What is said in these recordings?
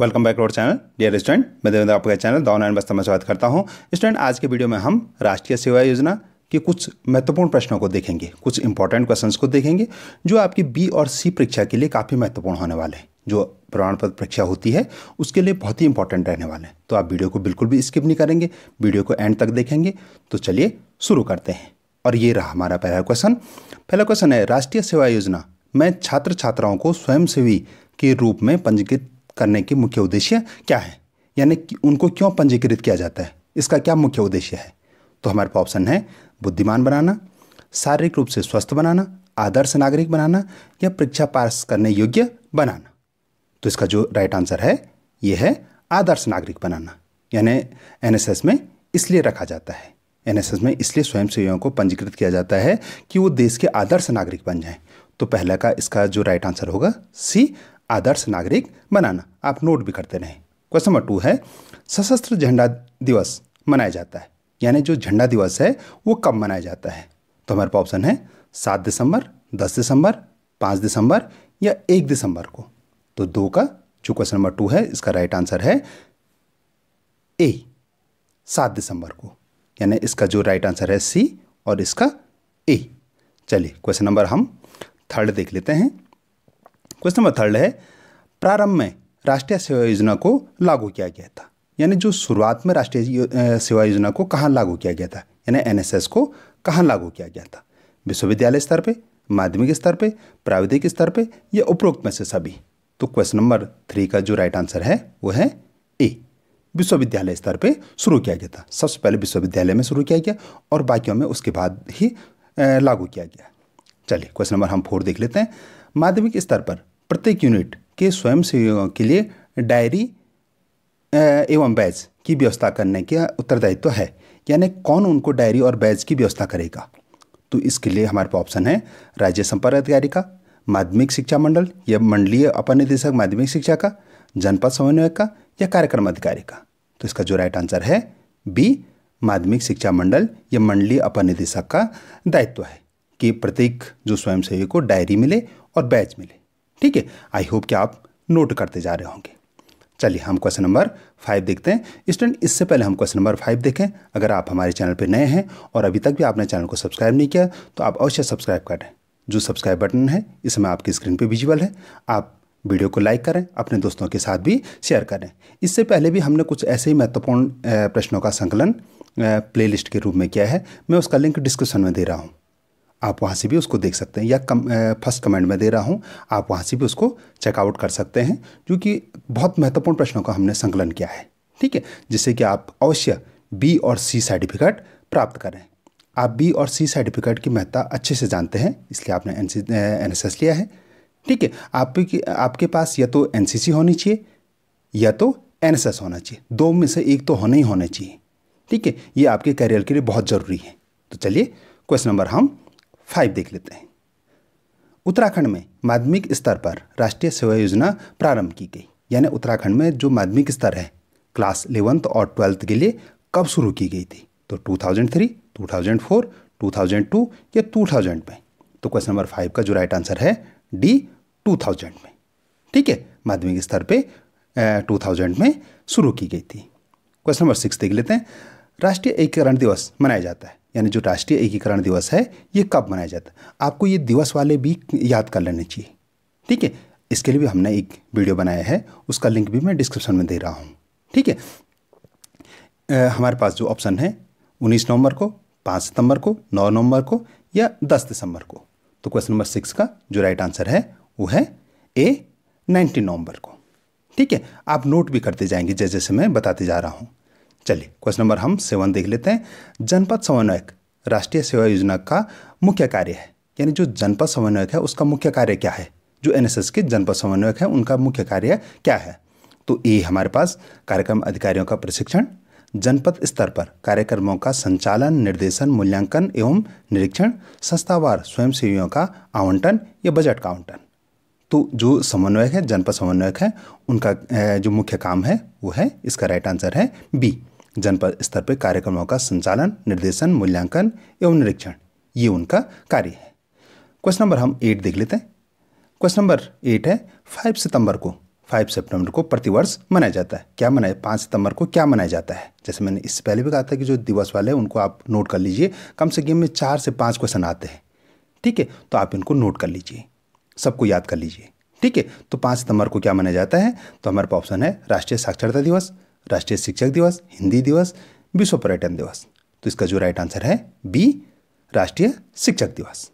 welcome back road channel dear student मैं देवेंद्र आपका channel दावन and बस्ता में स्वागत करता हूँ स्टूडेंट आज के वीडियो में हम राष्ट्रीय सेवा योजना के कुछ महत्वपूर्ण प्रश्नों को देखेंगे कुछ इंपॉर्टेंट क्वेश्चंस को देखेंगे जो आपकी बी और सी परीक्षा के लिए काफ़ी महत्वपूर्ण होने वाले हैं जो प्रमाण पत्र परीक्षा होती है उसके लिए बहुत ही इंपॉर्टेंट रहने वाले हैं तो आप वीडियो को बिल्कुल भी स्किप नहीं करेंगे वीडियो को एंड तक देखेंगे तो चलिए शुरू करते हैं और ये रहा हमारा पहला क्वेश्चन पहला क्वेश्चन है राष्ट्रीय सेवा योजना में छात्र छात्राओं को स्वयंसेवी के रूप में पंजीकृत करने की मुख्य उद्देश्य क्या है यानी उनको क्यों पंजीकृत किया जाता है इसका क्या मुख्य उद्देश्य है तो हमारे पास ऑप्शन है बुद्धिमान बनाना शारीरिक रूप से स्वस्थ बनाना आदर्श नागरिक बनाना या परीक्षा पास करने योग्य बनाना तो इसका जो राइट आंसर है यह है आदर्श नागरिक बनाना यानी एनएसएस में इसलिए रखा जाता है एनएसएस में इसलिए स्वयंसेवियों को पंजीकृत किया जाता है कि वो देश के आदर्श नागरिक बन जाएं तो पहला का इसका जो राइट आंसर होगा सी आदर्श नागरिक बनाना आप नोट भी करते रहें क्वेश्चन नंबर टू है सशस्त्र झंडा दिवस मनाया जाता है यानी जो झंडा दिवस है वो कब मनाया जाता है तो हमारे पास ऑप्शन है सात दिसंबर दस दिसंबर पाँच दिसंबर या एक दिसंबर को तो दो का जो क्वेश्चन नंबर टू है इसका राइट आंसर है ए सात दिसंबर को यानी इसका जो राइट आंसर है सी और इसका ए चलिए क्वेश्चन नंबर हम थर्ड देख लेते हैं क्वेश्चन नंबर थर्ड है प्रारंभ में राष्ट्रीय सेवा योजना को लागू किया गया था यानी जो शुरुआत में राष्ट्रीय सेवा योजना को कहाँ लागू किया गया था यानी एन को कहाँ लागू किया गया था विश्वविद्यालय स्तर पर माध्यमिक स्तर पर प्राविधिक स्तर पर या उपरोक्त में से सभी तो क्वेश्चन नंबर थ्री का जो राइट आंसर है वो है ए विश्वविद्यालय स्तर पे शुरू किया गया था सबसे पहले विश्वविद्यालय में शुरू किया गया और बाकियों में उसके बाद ही लागू किया गया चलिए क्वेश्चन नंबर हम फोर देख लेते हैं माध्यमिक स्तर पर प्रत्येक यूनिट के स्वयं सेवकों के लिए डायरी एवं बैज की व्यवस्था करने का उत्तरदायित्व तो है यानी कौन उनको डायरी और बैज की व्यवस्था करेगा तो इसके लिए हमारे पास ऑप्शन है राज्य संपर्क अधिकारी का माध्यमिक शिक्षा मंडल या मंडलीय अपर निदेशक माध्यमिक शिक्षा का जनपद समन्वयक का या कार्यक्रम अधिकारी का तो इसका जो राइट आंसर है बी माध्यमिक शिक्षा मंडल या मंडलीय अपर निदेशक का दायित्व है कि प्रत्येक जो स्वयंसेवी को डायरी मिले और बैच मिले ठीक है आई होप कि आप नोट करते जा रहे होंगे चलिए हम क्वेश्चन नंबर फाइव देखते हैं स्टूडेंट इससे पहले हम क्वेश्चन नंबर फाइव देखें अगर आप हमारे चैनल पर नए हैं और अभी तक भी आपने चैनल को सब्सक्राइब नहीं किया तो आप अवश्य सब्सक्राइब करें जो सब्सक्राइब बटन है इसमें आपकी स्क्रीन पर विजिबल है आप वीडियो को लाइक करें अपने दोस्तों के साथ भी शेयर करें इससे पहले भी हमने कुछ ऐसे ही महत्वपूर्ण प्रश्नों का संकलन प्लेलिस्ट के रूप में किया है मैं उसका लिंक डिस्क्रिप्शन में दे रहा हूँ आप वहाँ से भी उसको देख सकते हैं या कम फर्स्ट कमेंट में दे रहा हूँ आप वहाँ से भी उसको चेकआउट कर सकते हैं जो कि बहुत महत्वपूर्ण प्रश्नों का हमने संकलन किया है ठीक है जिससे कि आप अवश्य बी और सी सर्टिफिकेट प्राप्त करें आप बी और सी सर्टिफिकेट की महत्ता अच्छे से जानते हैं इसलिए आपने एन सी लिया है ठीक है आपके आपके पास या तो एन होनी चाहिए या तो एन होना चाहिए दो में से एक तो होने ही होना चाहिए ठीक है ये आपके करियर के लिए बहुत ज़रूरी है तो चलिए क्वेश्चन नंबर हम फाइव देख लेते हैं उत्तराखंड में माध्यमिक स्तर पर राष्ट्रीय सेवा योजना प्रारंभ की गई यानी उत्तराखंड में जो माध्यमिक स्तर है क्लास इलेवंथ और ट्वेल्थ के लिए कब शुरू की गई थी तो 2003, 2004, 2002 या 2000 में तो क्वेश्चन नंबर फाइव का जो राइट आंसर है डी 2000 में ठीक है माध्यमिक स्तर पे टू थाउजेंड में शुरू की गई थी क्वेश्चन नंबर सिक्स देख लेते हैं राष्ट्रीय एकीकरण दिवस मनाया जाता है यानी जो राष्ट्रीय एकीकरण दिवस है ये कब मनाया जाता है आपको ये दिवस वाले भी याद कर लेने चाहिए ठीक है इसके लिए भी हमने एक वीडियो बनाया है उसका लिंक भी मैं डिस्क्रिप्शन में दे रहा हूँ ठीक है हमारे पास जो ऑप्शन है उन्नीस नवंबर को पाँच सितंबर को नौ नवंबर को या दस दिसंबर को तो क्वेश्चन नंबर सिक्स का जो राइट आंसर है वो है ए नाइनटीन नवंबर को ठीक है आप नोट भी करते जाएंगे जैसे जैसे मैं बताते जा रहा हूँ चलिए क्वेश्चन नंबर हम सेवन देख लेते हैं जनपद समन्वयक राष्ट्रीय सेवा योजना का मुख्य कार्य है यानी जो जनपद समन्वयक है उसका मुख्य कार्य क्या है जो एनएसएस के जनपद समन्वयक है उनका मुख्य कार्य क्या है तो ए हमारे पास कार्यक्रम अधिकारियों का प्रशिक्षण जनपद स्तर पर कार्यक्रमों का संचालन निर्देशन मूल्यांकन एवं निरीक्षण संस्थावार स्वयंसेवियों का आवंटन या बजट का आवंटन तो जो समन्वयक है जनपद समन्वयक है उनका जो मुख्य काम है वो है इसका राइट आंसर है बी जनपद स्तर पर कार्यक्रमों का संचालन निर्देशन मूल्यांकन एवं निरीक्षण ये उनका कार्य है क्वेश्चन नंबर हम एट देख लेते हैं क्वेश्चन नंबर एट है फाइव सितंबर को फाइव सितंबर को प्रतिवर्ष मनाया जाता है क्या मनाया पाँच सितंबर को क्या मनाया जाता है जैसे मैंने इससे पहले भी कहा था कि जो दिवस वाले उनको आप नोट कर लीजिए कम से कम में चार से पाँच क्वेश्चन आते हैं ठीक है तो आप इनको नोट कर लीजिए सबको याद कर लीजिए ठीक है तो पाँच सितंबर को क्या मनाया जाता है तो हमारे पास ऑप्शन है राष्ट्रीय साक्षरता दिवस राष्ट्रीय शिक्षक दिवस हिंदी दिवस विश्व पर्यटन दिवस तो इसका जो राइट आंसर है बी राष्ट्रीय शिक्षक दिवस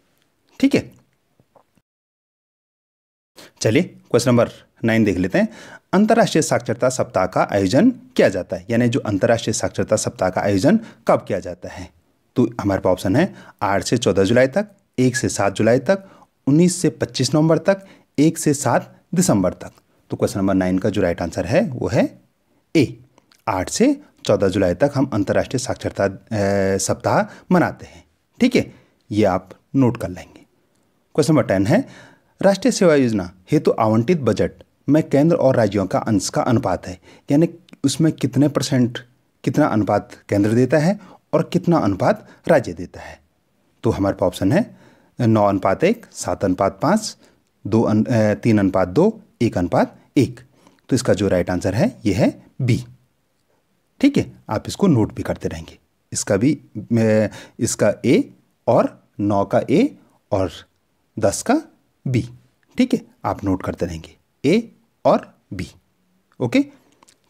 ठीक है चलिए क्वेश्चन नंबर नाइन देख लेते हैं अंतर्राष्ट्रीय साक्षरता सप्ताह का आयोजन किया जाता है यानी जो अंतर्राष्ट्रीय साक्षरता सप्ताह का आयोजन कब किया जाता है तो हमारे पास ऑप्शन है आठ से चौदह जुलाई तक एक से सात जुलाई तक उन्नीस से पच्चीस नवंबर तक एक से सात दिसंबर तक तो क्वेश्चन नंबर नाइन का जो राइट आंसर है वो है ए आठ से चौदह जुलाई तक हम अंतर्राष्ट्रीय साक्षरता सप्ताह मनाते हैं ठीक है ये आप नोट कर लेंगे क्वेश्चन नंबर टेन है राष्ट्रीय सेवा योजना हेतु तो आवंटित बजट में केंद्र और राज्यों का अंश का अनुपात है यानी उसमें कितने परसेंट कितना अनुपात केंद्र देता है और कितना अनुपात राज्य देता है तो हमारे पास ऑप्शन है नौ अनुपात एक सात अनुपात पाँच दो अन, तीन अनुपात दो एक अनुपात एक तो इसका जो राइट आंसर है यह है बी ठीक है आप इसको नोट भी करते रहेंगे इसका भी इसका ए और नौ का ए और दस का बी ठीक है आप नोट करते रहेंगे ए और बी ओके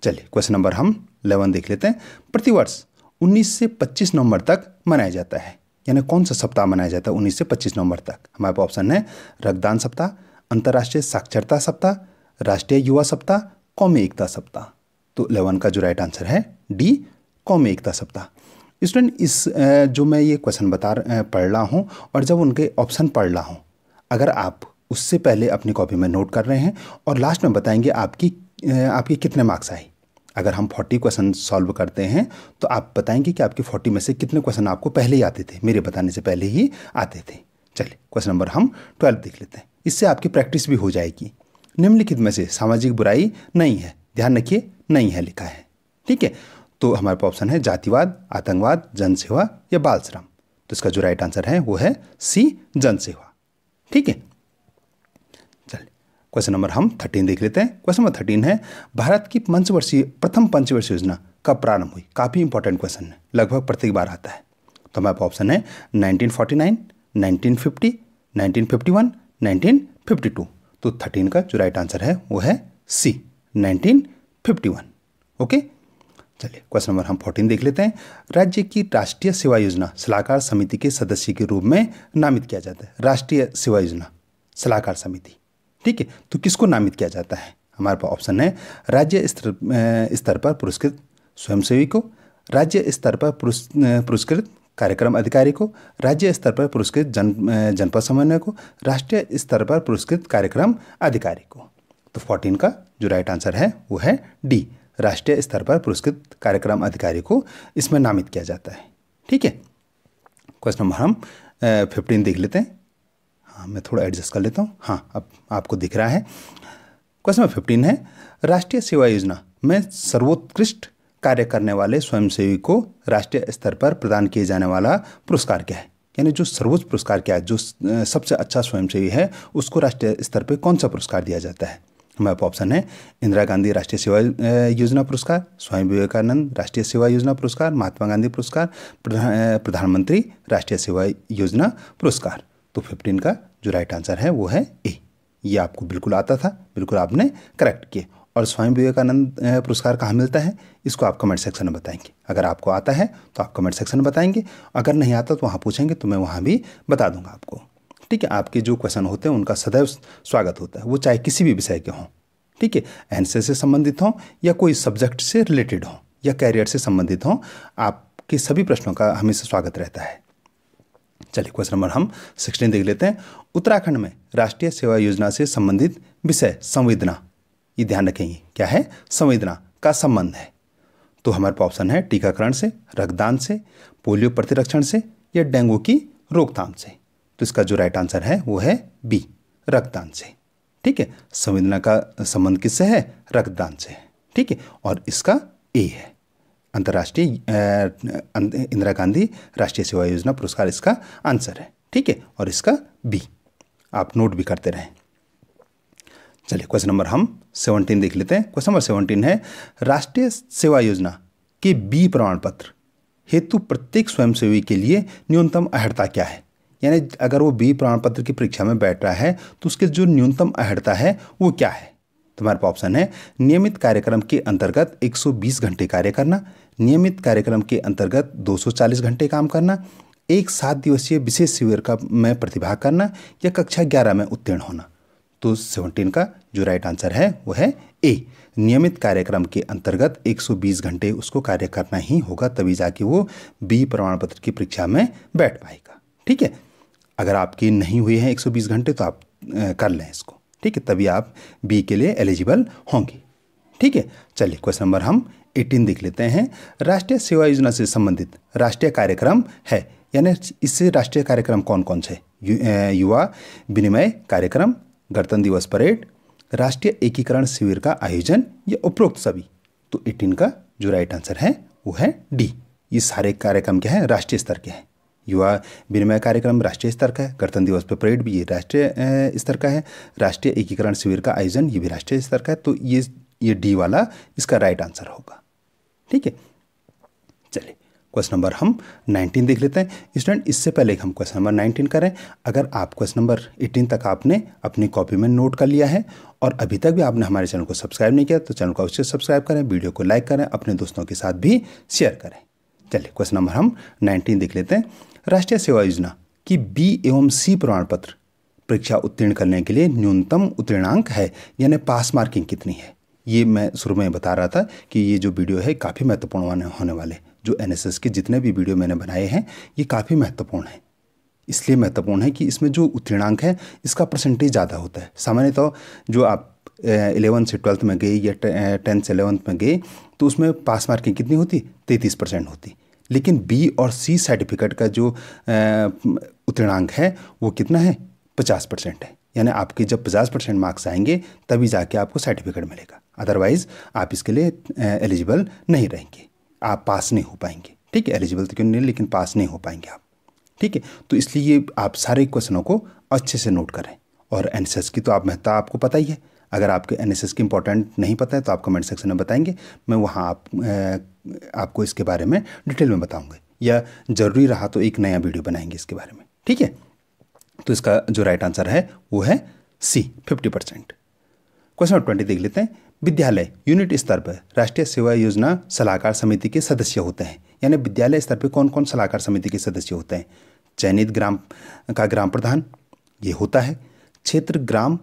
चलिए क्वेश्चन नंबर हम लेवन देख लेते हैं प्रतिवर्ष 19 से 25 नवंबर तक मनाया जाता है यानी कौन सा सप्ताह मनाया जाता है 19 से 25 नवंबर तक हमारे पास ऑप्शन है रक्तदान सप्ताह अंतर्राष्ट्रीय साक्षरता सप्ताह राष्ट्रीय युवा सप्ताह कौमी एकता सप्ताह तो इलेवन का जो राइट आंसर है डी कौम एकता सप्ताह स्टूडेंट इस जो मैं ये क्वेश्चन बता पढ़ रहा हूँ और जब उनके ऑप्शन पढ़ रहा हूँ अगर आप उससे पहले अपनी कॉपी में नोट कर रहे हैं और लास्ट में बताएंगे आपकी आपके कितने मार्क्स आए अगर हम फोर्टी क्वेश्चन सॉल्व करते हैं तो आप बताएंगे कि आपके फोर्टी में से कितने क्वेश्चन आपको पहले ही आते थे मेरे बताने से पहले ही आते थे चलिए क्वेश्चन नंबर हम ट्वेल्व देख लेते हैं इससे आपकी प्रैक्टिस भी हो जाएगी निम्नलिखित में से सामाजिक बुराई नहीं है ध्यान रखिए नहीं है लिखा है ठीक है तो हमारे पास ऑप्शन है जातिवाद आतंकवाद जनसेवा या बाल श्रम तो इसका जो राइट आंसर है वो है सी जनसेवा ठीक है चलिए क्वेश्चन नंबर हम थर्टीन देख लेते हैं क्वेश्चन नंबर थर्टीन है भारत की पंचवर्षीय प्रथम पंचवर्षीय योजना कब प्रारंभ हुई काफ़ी इंपॉर्टेंट क्वेश्चन है लगभग प्रत्येक बार आता है तो हमारे पास ऑप्शन है नाइनटीन फोर्टी नाइन 1952 तो थर्टीन का जो राइट आंसर है वो है C nineteen fifty one okay चलिए क्वेश्चन नंबर हम फोर्टीन देख लेते हैं राज्य की राष्ट्रीय सेवा योजना सलाहकार समिति के सदस्य के रूप में नामित किया जाता है राष्ट्रीय सेवा योजना सलाहकार समिति ठीक है तो किसको नामित किया जाता है हमारे पास ऑप्शन है राज्य स्तर स्तर पर पुरस्कृत स्वयंसेवी को राज्य स्तर पर पुरस्कृत कार्यक्रम अधिकारी को राज्य स्तर पर पुरस्कृत जन जनपद समन्वय को राष्ट्रीय स्तर पर पुरस्कृत कार्यक्रम अधिकारी को तो फोर्टीन का जो राइट आंसर है वो है डी राष्ट्रीय स्तर पर पुरस्कृत कार्यक्रम अधिकारी को इसमें नामित किया जाता है ठीक है क्वेश्चन नंबर हम फिफ्टीन देख लेते हैं हाँ मैं थोड़ा एडजस्ट कर लेता हूँ हाँ अब आपको दिख रहा है क्वेश्चन नंबर फिफ्टीन है राष्ट्रीय सेवा योजना में सर्वोत्कृष्ट कार्य करने वाले स्वयंसेवी को राष्ट्रीय स्तर पर प्रदान किए जाने वाला पुरस्कार क्या है यानी जो सर्वोच्च पुरस्कार क्या है जो सबसे अच्छा स्वयंसेवी है उसको राष्ट्रीय स्तर पर कौन सा पुरस्कार दिया जाता है हमारे ऑप्शन है इंदिरा गांधी राष्ट्रीय सेवा योजना पुरस्कार स्वामी विवेकानंद राष्ट्रीय सेवा योजना पुरस्कार महात्मा गांधी पुरस्कार प्रधानमंत्री राष्ट्रीय सेवा योजना पुरस्कार तो फिफ्टीन का जो राइट आंसर है वो है ए ये आपको बिल्कुल आता था बिल्कुल आपने करेक्ट किया और स्वामी विवेकानंद पुरस्कार कहाँ मिलता है इसको आप कमेंट सेक्शन में बताएंगे अगर आपको आता है तो आप कमेंट सेक्शन में बताएंगे अगर नहीं आता तो वहाँ पूछेंगे तो मैं वहाँ भी बता दूंगा आपको ठीक है आपके जो क्वेश्चन होते हैं उनका सदैव स्वागत होता है वो चाहे किसी भी विषय के हों ठीक है एनसे से संबंधित हों या कोई सब्जेक्ट से रिलेटेड हों या कैरियर से संबंधित हों आपके सभी प्रश्नों का हमेशा स्वागत रहता है चलिए क्वेश्चन नंबर हम सिक्सटीन देख लेते हैं उत्तराखंड में राष्ट्रीय सेवा योजना से संबंधित विषय संवेदना ये ध्यान रखेंगे क्या है संवेदना का संबंध है तो हमारे पास ऑप्शन है टीकाकरण से रक्तदान से पोलियो प्रतिरक्षण से या डेंगू की रोकथाम से तो इसका जो राइट आंसर है वो है बी रक्तदान से ठीक है संवेदना का संबंध किससे है रक्तदान से है ठीक है और इसका ए है अंतर्राष्ट्रीय इंदिरा गांधी राष्ट्रीय सेवा योजना पुरस्कार इसका आंसर है ठीक है और इसका बी आप नोट भी करते रहें चलिए क्वेश्चन नंबर हम सेवनटीन देख लेते हैं क्वेश्चन नंबर सेवनटीन है राष्ट्रीय सेवा योजना के बी प्रमाण पत्र हेतु प्रत्येक स्वयंसेवी के लिए न्यूनतम अहर्ता क्या है यानी अगर वो बी प्रमाण पत्र की परीक्षा में बैठ रहा है तो उसके जो न्यूनतम अहर्ता है वो क्या है तुम्हारे पास ऑप्शन है नियमित कार्यक्रम के अंतर्गत 120 घंटे कार्य करना नियमित कार्यक्रम के अंतर्गत 240 घंटे काम करना एक सात दिवसीय विशेष शिविर का में प्रतिभाग करना या कक्षा ग्यारह में उत्तीर्ण होना तो सेवनटीन का जो राइट आंसर है वो है ए नियमित कार्यक्रम के अंतर्गत 120 घंटे उसको कार्य करना ही होगा तभी जाके वो बी प्रमाण पत्र की परीक्षा में बैठ पाएगा ठीक है अगर आपकी नहीं हुई है 120 घंटे तो आप कर लें इसको ठीक है तभी आप बी के लिए एलिजिबल होंगे ठीक है चलिए क्वेश्चन नंबर हम 18 देख लेते हैं राष्ट्रीय सेवा योजना से संबंधित राष्ट्रीय कार्यक्रम है यानी इससे राष्ट्रीय कार्यक्रम कौन कौन से युवा विनिमय कार्यक्रम गणतंत्र दिवस परेड राष्ट्रीय एकीकरण शिविर का आयोजन या उपरोक्त सभी तो 18 का जो राइट आंसर है वो है डी ये सारे कार्यक्रम क्या है राष्ट्रीय स्तर के हैं युवा विनिमय कार्यक्रम राष्ट्रीय स्तर का है गणतंत्र दिवस पर परेड भी ये राष्ट्रीय स्तर का है राष्ट्रीय एकीकरण शिविर का आयोजन ये भी राष्ट्रीय स्तर का है तो ये ये डी वाला इसका राइट आंसर होगा ठीक है चलिए क्वेश्चन नंबर हम 19 देख लेते हैं स्टूडेंट इससे पहले हम क्वेश्चन नंबर 19 करें अगर आप क्वेश्चन नंबर 18 तक आपने अपनी कॉपी में नोट कर लिया है और अभी तक भी आपने हमारे चैनल को सब्सक्राइब नहीं किया तो चैनल को अवश्य सब्सक्राइब करें वीडियो को लाइक करें अपने दोस्तों के साथ भी शेयर करें चलिए क्वेश्चन नंबर हम नाइनटीन देख लेते हैं राष्ट्रीय सेवा योजना की बी एवं सी प्रमाण पत्र परीक्षा उत्तीर्ण करने के लिए न्यूनतम उत्तीर्णांक है यानी पास मार्किंग कितनी है ये मैं शुरू में बता रहा था कि ये जो वीडियो है काफ़ी महत्वपूर्ण होने वाले जो एन के जितने भी वीडियो मैंने बनाए हैं ये काफ़ी महत्वपूर्ण है इसलिए महत्वपूर्ण है कि इसमें जो उत्तीर्णांक है इसका परसेंटेज ज़्यादा होता है सामान्यतः तो जो आप इलेवंथ से ट्वेल्थ में गए या टेंथ से एलेवंथ में गए तो उसमें पास मार्किंग कितनी होती तैंतीस परसेंट होती लेकिन बी और सी सर्टिफिकेट का जो उत्तीर्णांक है वो कितना है पचास परसेंट है यानी आपके जब पचास परसेंट मार्क्स आएंगे तभी जाके आपको सर्टिफिकेट मिलेगा अदरवाइज़ आप इसके लिए एलिजिबल नहीं रहेंगे आप पास नहीं हो पाएंगे ठीक है एलिजिबल तो क्यों नहीं लेकिन पास नहीं हो पाएंगे आप ठीक है तो इसलिए आप सारे क्वेश्चनों को अच्छे से नोट करें और एनसेस की तो आप महत्ता आपको पता ही है अगर आपके एन एस की इंपॉर्टेंट नहीं पता है तो आप कमेंट सेक्शन में बताएंगे मैं वहाँ आप आपको इसके बारे में डिटेल में बताऊँगा या ज़रूरी रहा तो एक नया वीडियो बनाएंगे इसके बारे में ठीक है तो इसका जो राइट आंसर है वो है C fifty percent question number twenty देख लेते हैं विद्यालय यूनिट स्तर पर राष्ट्रीय सेवा योजना सलाहकार समिति के सदस्य होते हैं यानी विद्यालय स्तर पर कौन कौन सलाहकार समिति के सदस्य होते हैं चयनित ग्राम का ग्राम प्रधान ये होता है क्षेत्र ग्राम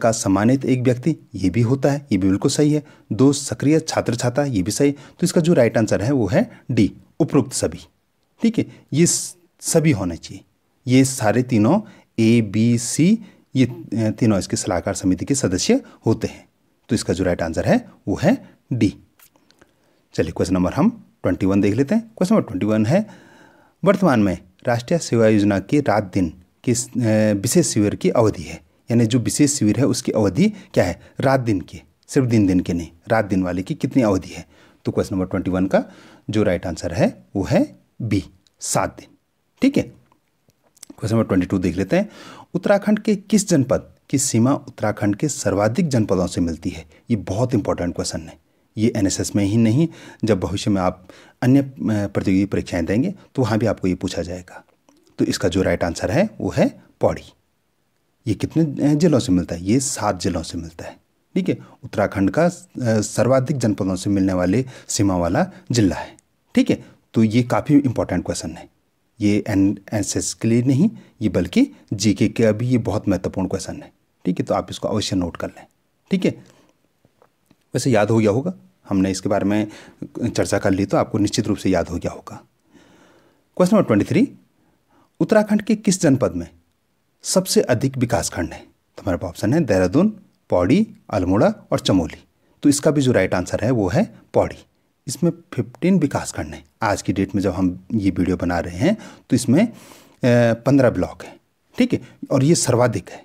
का सम्मानित एक व्यक्ति ये भी होता है ये भी बिल्कुल सही है दो सक्रिय छात्र छात्रा ये भी सही है तो इसका जो राइट आंसर है वो है डी उपरोक्त सभी ठीक है ये सभी होने चाहिए ये सारे तीनों ए बी सी ये तीनों इसके सलाहकार समिति के सदस्य होते हैं तो इसका जो राइट आंसर है वो है डी चलिए क्वेश्चन नंबर हम ट्वेंटी वन देख लेते हैं क्वेश्चन नंबर ट्वेंटी वन है वर्तमान में राष्ट्रीय सेवा योजना के रात दिन किस विशेष शिविर की अवधि है यानी जो विशेष शिविर है उसकी अवधि क्या है रात दिन की सिर्फ दिन दिन के नहीं रात दिन वाले की कितनी अवधि है तो क्वेश्चन नंबर ट्वेंटी वन का जो राइट आंसर है वो है बी सात दिन ठीक है क्वेश्चन नंबर ट्वेंटी टू देख लेते हैं उत्तराखंड के किस जनपद की सीमा उत्तराखंड के सर्वाधिक जनपदों से मिलती है ये बहुत इंपॉर्टेंट क्वेश्चन है ये एनएसएस में ही नहीं जब भविष्य में आप अन्य प्रतियोगी परीक्षाएं देंगे तो वहाँ भी आपको ये पूछा जाएगा तो इसका जो राइट आंसर है वो है पौड़ी ये कितने जिलों से मिलता है ये सात जिलों से मिलता है ठीक है उत्तराखंड का सर्वाधिक जनपदों से मिलने वाले सीमा वाला जिला है ठीक है तो ये काफ़ी इंपॉर्टेंट क्वेश्चन है ये एन एस एस के लिए नहीं ये बल्कि जी के के अभी ये बहुत महत्वपूर्ण क्वेश्चन है ठीक है तो आप इसको अवश्य नोट कर लें ठीक है वैसे याद हो गया होगा हमने इसके बारे में चर्चा कर ली तो आपको निश्चित रूप से याद हो गया होगा question number twenty three Uttarakhand के किस जनपद में सबसे अधिक विकासखंड है तो हमारे पास ऑप्शन है देहरादून पौड़ी अल्मोड़ा और चमोली तो इसका भी जो राइट आंसर है वो है पौड़ी इसमें फिफ्टीन विकासखंड हैं आज की डेट में जब हम ये वीडियो बना रहे हैं तो इसमें पंद्रह ब्लॉक हैं ठीक है और ये सर्वाधिक है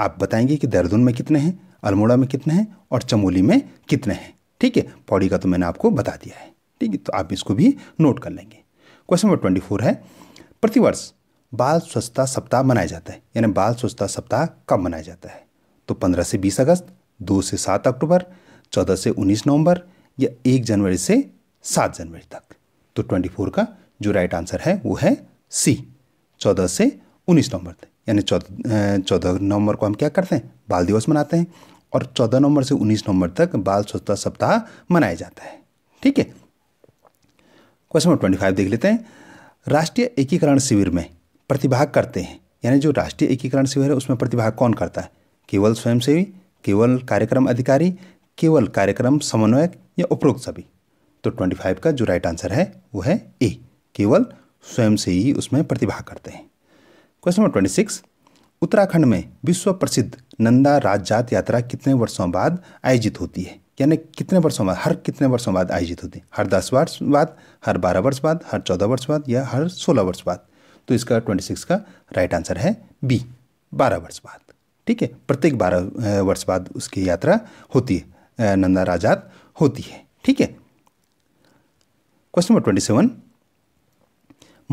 आप बताएंगे कि देहरादून में कितने हैं अल्मोड़ा में कितने हैं और चमोली में कितने हैं ठीक है पौड़ी का तो मैंने आपको बता दिया है ठीक है तो आप इसको भी नोट कर लेंगे क्वेश्चन नंबर ट्वेंटी फोर है प्रतिवर्ष बाल स्वच्छता सप्ताह मनाया जाता है यानी बाल स्वच्छता सप्ताह कब मनाया जाता है तो 15 से 20 अगस्त 2 से 7 अक्टूबर 14 से 19 नवंबर या 1 जनवरी से 7 जनवरी तक तो 24 का जो राइट आंसर है वो है सी 14 से 19 नवंबर तक यानी चौदह नवंबर को हम क्या करते हैं बाल दिवस मनाते हैं और 14 नवंबर से 19 नवंबर तक बाल स्वच्छता सप्ताह मनाया जाता है ठीक है क्वेश्चन नंबर ट्वेंटी फाइव देख लेते हैं राष्ट्रीय एकीकरण शिविर में प्रतिभाग करते हैं यानी जो राष्ट्रीय एकीकरण शिविर है उसमें प्रतिभाग कौन करता है केवल स्वयंसेवी केवल कार्यक्रम अधिकारी केवल कार्यक्रम समन्वयक या उपरोक्त सभी तो 25 का जो राइट आंसर है वो है ए केवल स्वयंसेवी उसमें प्रतिभाग करते हैं क्वेश्चन नंबर 26 उत्तराखंड में विश्व प्रसिद्ध नंदा राजजात यात्रा कितने वर्षों बाद आयोजित होती है यानी कितने वर्षों बाद हर कितने वर्षों बाद आयोजित होती है हर दस वर्ष बाद हर बारह वर्ष बाद हर चौदह वर्ष बाद या हर सोलह वर्ष बाद तो इसका ट्वेंटी सिक्स का राइट आंसर है बी बारह वर्ष बाद ठीक है प्रत्येक बारह वर्ष बाद उसकी यात्रा होती है नंदा राजात होती है ठीक है क्वेश्चन नंबर ट्वेंटी सेवन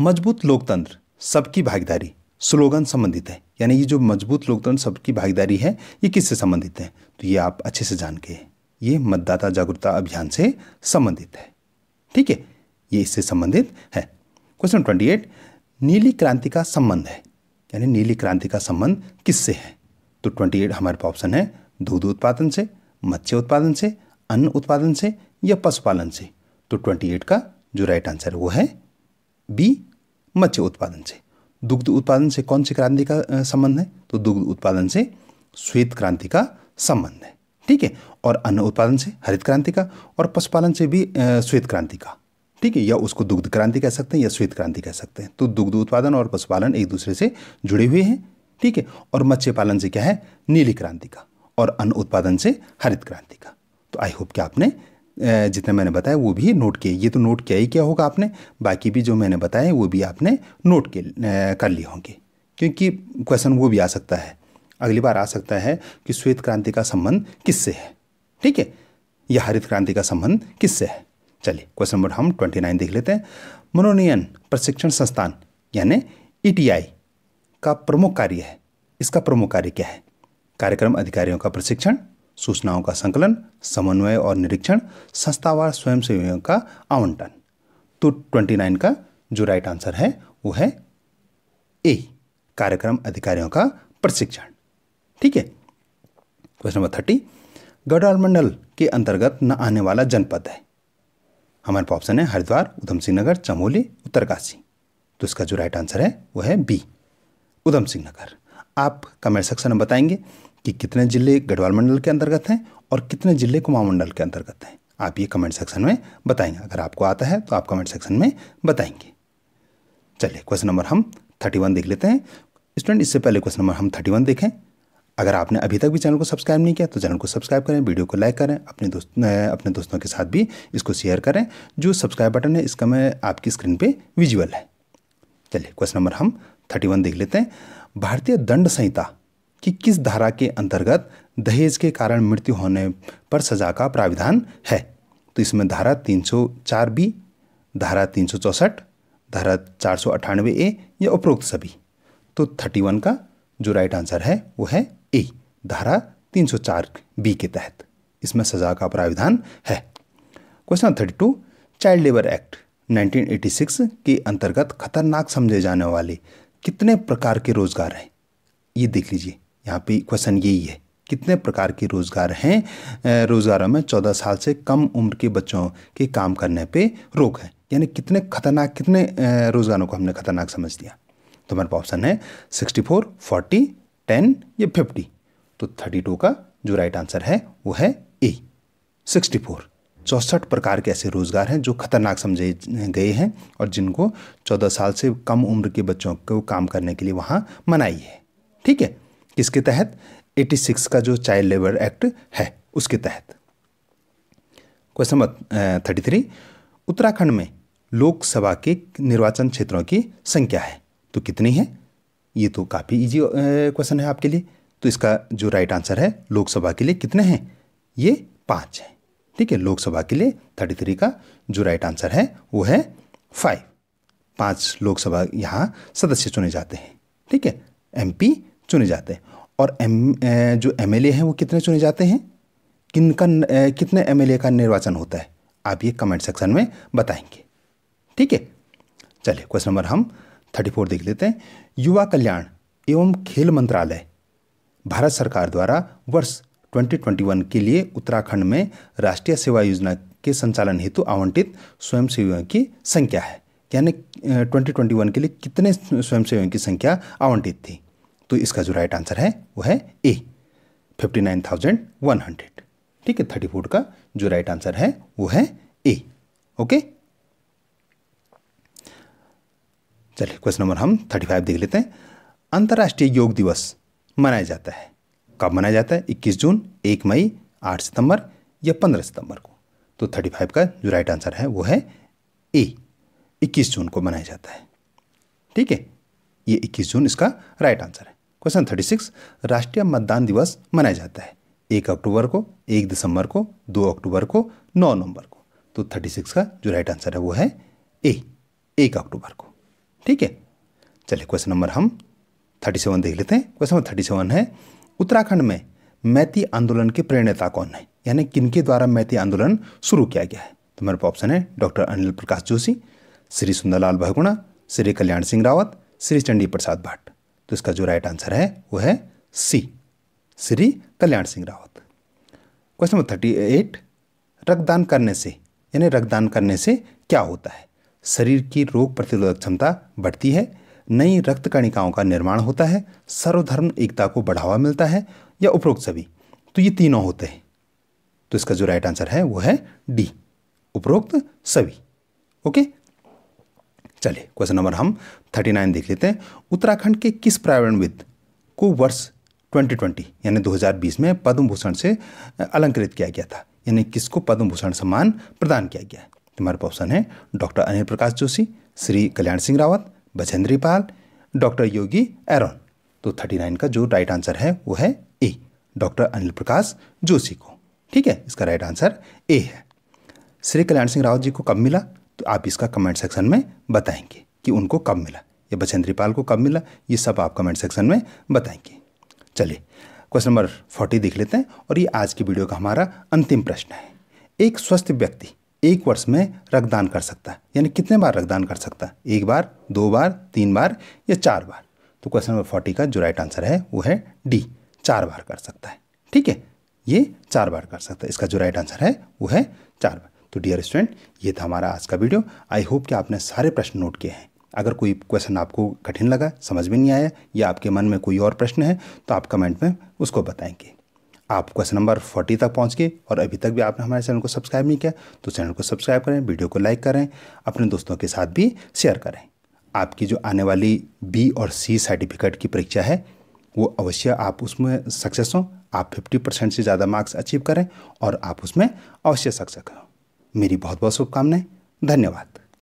मजबूत लोकतंत्र सबकी भागीदारी स्लोगन संबंधित है यानी ये जो मजबूत लोकतंत्र सबकी भागीदारी है ये किससे संबंधित है तो ये आप अच्छे से जान के ये मतदाता जागरूकता अभियान से संबंधित है ठीक है ये इससे संबंधित है क्वेश्चन ट्वेंटी एट नीली क्रांति का संबंध है यानी नीली क्रांति का संबंध किससे है तो ट्वेंटी एट हमारे पास ऑप्शन है दूध उत्पादन से मत्स्य उत्पादन से अन्न उत्पादन से या पशुपालन से तो ट्वेंटी एट का जो राइट आंसर वो है बी मत्स्य उत्पादन से दुग्ध उत्पादन से कौन सी क्रांति का संबंध है तो दुग्ध उत्पादन से श्वेत क्रांति का संबंध है ठीक है और अन्न उत्पादन से हरित क्रांति का और पशुपालन से भी श्वेत क्रांति का ठीक है या उसको दुग्ध क्रांति कह सकते हैं या श्वेत क्रांति कह सकते हैं तो दुग्ध उत्पादन और पशुपालन एक दूसरे से जुड़े हुए हैं ठीक है और मत्स्य पालन से क्या है नीली क्रांति का और अन्न उत्पादन से हरित क्रांति का तो आई होप कि आपने जितना मैंने बताया वो भी नोट किए ये तो नोट किया ही क्या होगा आपने बाकी भी जो मैंने बताया वो भी आपने नोट के कर लिए होंगे क्योंकि क्वेश्चन वो भी आ सकता है अगली बार आ सकता है कि श्वेत क्रांति का संबंध किससे है ठीक है या हरित क्रांति का संबंध किससे है चलिए क्वेश्चन नंबर हम ट्वेंटी नाइन देख लेते हैं मनोनयन प्रशिक्षण संस्थान यानी ई e का प्रमुख कार्य है इसका प्रमुख कार्य क्या है कार्यक्रम अधिकारियों का प्रशिक्षण सूचनाओं का संकलन समन्वय और निरीक्षण संस्थावार स्वयंसेवियों का आवंटन तो ट्वेंटी नाइन का जो राइट आंसर है वो है ए कार्यक्रम अधिकारियों का प्रशिक्षण ठीक है क्वेश्चन नंबर थर्टी गढ़वाल मंडल के अंतर्गत न आने वाला जनपद है हमारे पास ऑप्शन है हरिद्वार उधम सिंह नगर चमोली उत्तरकाशी तो इसका जो राइट आंसर है वह है बी उधम सिंह नगर आप कमेंट सेक्शन में बताएंगे कि कितने जिले गढ़वाल मंडल के अंतर्गत हैं और कितने जिले कुमाऊं मंडल के अंतर्गत हैं आप ये कमेंट सेक्शन में बताएंगे अगर आपको आता है तो आप कमेंट सेक्शन में बताएंगे चलिए क्वेश्चन नंबर हम थर्टी वन देख लेते हैं स्टूडेंट इससे पहले क्वेश्चन नंबर हम थर्टी वन देखें अगर आपने अभी तक भी चैनल को सब्सक्राइब नहीं किया तो चैनल को सब्सक्राइब करें वीडियो को लाइक करें अपने दोस्त अपने दोस्तों के साथ भी इसको शेयर करें जो सब्सक्राइब बटन है इसका मैं आपकी स्क्रीन पर विजुअल है चलिए क्वेश्चन नंबर हम थर्टी वन देख लेते हैं भारतीय दंड संहिता की किस धारा के अंतर्गत दहेज के कारण मृत्यु होने पर सजा का प्राविधान है तो इसमें धारा 304 बी धारा तीन धारा चार ए या उपरोक्त सभी तो 31 का जो राइट आंसर है वो है ए धारा 304 बी के तहत इसमें सजा का प्राविधान है question thirty two child labour act 1986 के अंतर्गत खतरनाक समझे जाने वाले कितने प्रकार के रोजगार हैं ये देख लीजिए यहाँ पे क्वेश्चन यही है कितने प्रकार के रोजगार हैं रोजगारों में चौदह साल से कम उम्र के बच्चों के काम करने पे रोक है यानी कितने खतरनाक कितने रोजगारों को हमने खतरनाक समझ दिया तो हमारे पास ऑप्शन है सिक्सटी फोर फोर्टी टेन या फिफ्टी तो थर्टी टू का जो राइट आंसर है वो है ए सिक्सटी फोर चौंसठ प्रकार के ऐसे रोज़गार हैं जो खतरनाक समझे गए हैं और जिनको चौदह साल से कम उम्र के बच्चों को काम करने के लिए वहाँ मनाई है ठीक है किसके तहत 86 का जो चाइल्ड लेबर एक्ट है उसके तहत question number thirty three Uttarakhand में लोकसभा के निर्वाचन क्षेत्रों की संख्या है तो कितनी है ये तो काफ़ी इजी क्वेश्चन है आपके लिए तो इसका जो राइट आंसर है लोकसभा के लिए कितने हैं ये पाँच हैं ठीक है लोकसभा के लिए थर्टी थ्री का जो राइट आंसर है वो है फाइव पाँच लोकसभा यहाँ सदस्य चुने जाते हैं ठीक है एमपी चुने जाते हैं और एम जो एमएलए हैं वो कितने चुने जाते हैं किन का कितने एम का निर्वाचन होता है आप ये कमेंट सेक्शन में बताएंगे ठीक है चलिए क्वेश्चन नंबर हम थर्टी फोर देख लेते हैं युवा कल्याण एवं खेल मंत्रालय भारत सरकार द्वारा वर्ष 2021 के लिए उत्तराखंड में राष्ट्रीय सेवा योजना के संचालन हेतु आवंटित स्वयंसेवियों की संख्या है यानी 2021 के लिए कितने स्वयंसेवियों की संख्या आवंटित थी तो इसका जो राइट आंसर है वो है ए 59,100 ठीक है थर्टी फोर का जो राइट आंसर है वो है ए ओके चलिए क्वेश्चन नंबर हम थर्टी फाइव देख लेते हैं अंतर्राष्ट्रीय योग दिवस मनाया जाता है कब मनाया जाता है इक्कीस जून एक मई आठ सितंबर या पंद्रह सितंबर को तो थर्टी फाइव का जो राइट आंसर है वो है ए इक्कीस जून को मनाया जाता है ठीक है ये इक्कीस जून इसका राइट आंसर है क्वेश्चन थर्टी सिक्स राष्ट्रीय मतदान दिवस मनाया जाता है एक अक्टूबर को एक दिसंबर को दो अक्टूबर को नौ नवंबर को तो थर्टी सिक्स का जो राइट आंसर है वो है ए एक अक्टूबर को ठीक है चलिए क्वेश्चन नंबर हम थर्टी सेवन देख लेते हैं क्वेश्चन नंबर थर्टी सेवन है उत्तराखंड में मैती आंदोलन के प्रेरणेता कौन है यानी किनके द्वारा मैती आंदोलन शुरू किया गया है तो मेरे ऑप्शन है डॉक्टर अनिल प्रकाश जोशी श्री सुंदरलाल भगुणा श्री कल्याण सिंह रावत श्री चंडी प्रसाद भट्ट तो इसका जो राइट आंसर है वो है C Shri Kalyan Singh Rawat question number thirty eight रक्तदान करने से यानी रक्तदान करने से क्या होता है शरीर की रोग प्रतिरोधक क्षमता बढ़ती है नई रक्त कणिकाओं का निर्माण होता है सर्वधर्म एकता को बढ़ावा मिलता है या उपरोक्त सभी तो ये तीनों होते हैं तो इसका जो राइट आंसर है वो है डी उपरोक्त सभी ओके चलिए क्वेश्चन नंबर हम थर्टी नाइन देख लेते हैं उत्तराखंड के किस प्रावणविद को वर्ष 2020 यानी 2020 में पद्म भूषण से अलंकृत किया गया था यानी किसको पद्म भूषण सम्मान प्रदान किया गया हमारे ऑप्शन है डॉक्टर अनिल प्रकाश जोशी श्री कल्याण सिंह रावत बजेंद्री पाल डॉक्टर योगी एरोन तो थर्टी नाइन का जो राइट आंसर है वो है ए डॉक्टर अनिल प्रकाश जोशी को ठीक है इसका राइट आंसर ए है श्री कल्याण सिंह रावत जी को कब मिला तो आप इसका कमेंट सेक्शन में बताएंगे कि उनको कब मिला या बचेंद्री पाल को कब मिला ये सब आप कमेंट सेक्शन में बताएंगे चलिए क्वेश्चन नंबर फोर्टी देख लेते हैं और ये आज की वीडियो का हमारा अंतिम प्रश्न है एक स्वस्थ व्यक्ति एक वर्ष में रक्तदान कर सकता है यानी कितने बार रक्तदान कर सकता है एक बार दो बार तीन बार या चार बार तो क्वेश्चन नंबर फोर्टी का जो राइट आंसर है वो है डी चार बार कर सकता है ठीक है ये चार बार कर सकता है इसका जो राइट आंसर है वो है चार बार तो डियर स्टूडेंट ये था हमारा आज का वीडियो आई होप कि आपने सारे प्रश्न नोट किए हैं अगर कोई क्वेश्चन आपको कठिन लगा समझ में नहीं आया या आपके मन में कोई और प्रश्न है तो आप कमेंट में उसको बताएंगे आप क्वेश्चन नंबर फोर्टी तक पहुंच गए और अभी तक भी आपने हमारे चैनल को सब्सक्राइब नहीं किया तो चैनल को सब्सक्राइब करें वीडियो को लाइक करें अपने दोस्तों के साथ भी शेयर करें आपकी जो आने वाली बी और सी सर्टिफिकेट की परीक्षा है वो अवश्य आप उसमें सक्सेस हों आप फिफ्टी परसेंट से ज़्यादा मार्क्स अचीव करें और आप उसमें अवश्य सक्सेस हों मेरी बहुत बहुत शुभकामनाएं धन्यवाद